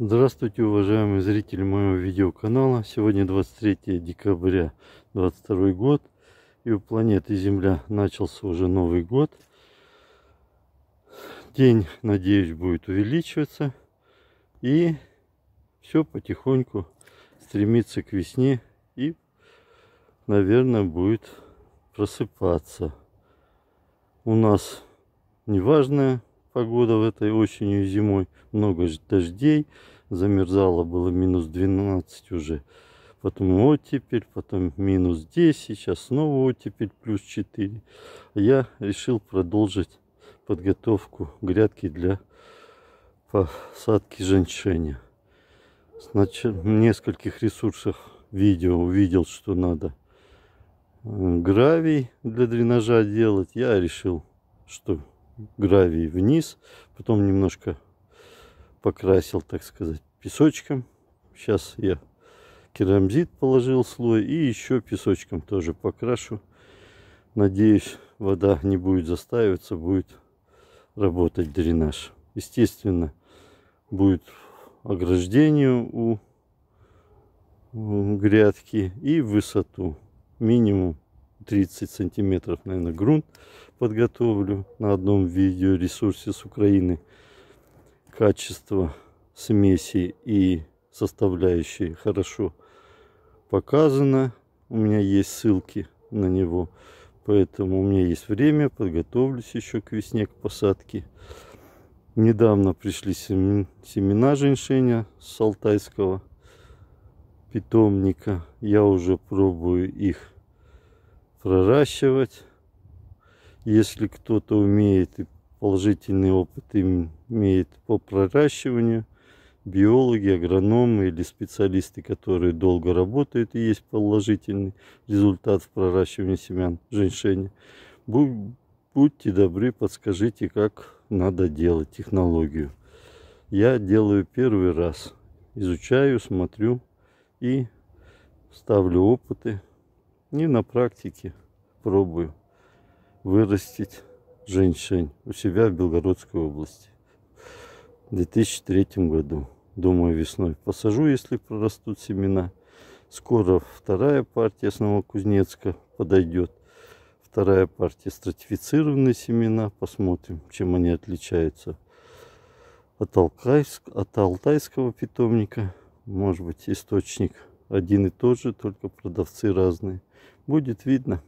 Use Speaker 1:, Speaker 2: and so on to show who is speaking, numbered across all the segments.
Speaker 1: Здравствуйте, уважаемые зрители моего видеоканала. Сегодня 23 декабря 22 год. И у планеты Земля начался уже Новый год. День, надеюсь, будет увеличиваться. И все потихоньку стремится к весне. И, наверное, будет просыпаться. У нас неважное погода в этой осенью и зимой. Много дождей, замерзало было минус 12 уже. Потом оттепель, потом минус 10, сейчас снова оттепель плюс 4. Я решил продолжить подготовку грядки для посадки женьшеня. Значит, в нескольких ресурсах видео увидел, что надо гравий для дренажа делать. Я решил, что гравий вниз, потом немножко покрасил, так сказать, песочком. Сейчас я керамзит положил слой и еще песочком тоже покрашу. Надеюсь, вода не будет застаиваться, будет работать дренаж. Естественно, будет ограждение у грядки и высоту минимум 30 сантиметров, наверное, грунт подготовлю на одном видео ресурсе с Украины. Качество смеси и составляющие хорошо показано. У меня есть ссылки на него. Поэтому у меня есть время, подготовлюсь еще к весне, к посадке. Недавно пришли семена женьшеня с алтайского питомника. Я уже пробую их проращивать. Если кто-то умеет и положительный опыт имеет по проращиванию, биологи, агрономы или специалисты, которые долго работают и есть положительный результат в проращивании семян женьшеня, будьте добры, подскажите, как надо делать технологию. Я делаю первый раз. Изучаю, смотрю и ставлю опыты. И на практике пробую вырастить женьшень у себя в Белгородской области в 2003 году. Думаю, весной посажу, если прорастут семена. Скоро вторая партия с Новокузнецка подойдет. Вторая партия стратифицированные семена. Посмотрим, чем они отличаются от алтайского питомника. Может быть, источник один и тот же, только продавцы разные. Будет видно,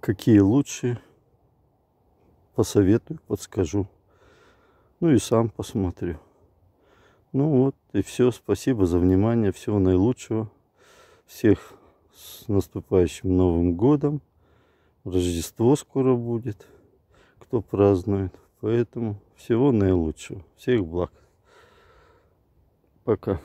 Speaker 1: какие лучшие. Посоветую, подскажу. Ну и сам посмотрю. Ну вот и все. Спасибо за внимание. Всего наилучшего. Всех с наступающим Новым Годом. Рождество скоро будет, кто празднует. Поэтому всего наилучшего. Всех благ. Пока.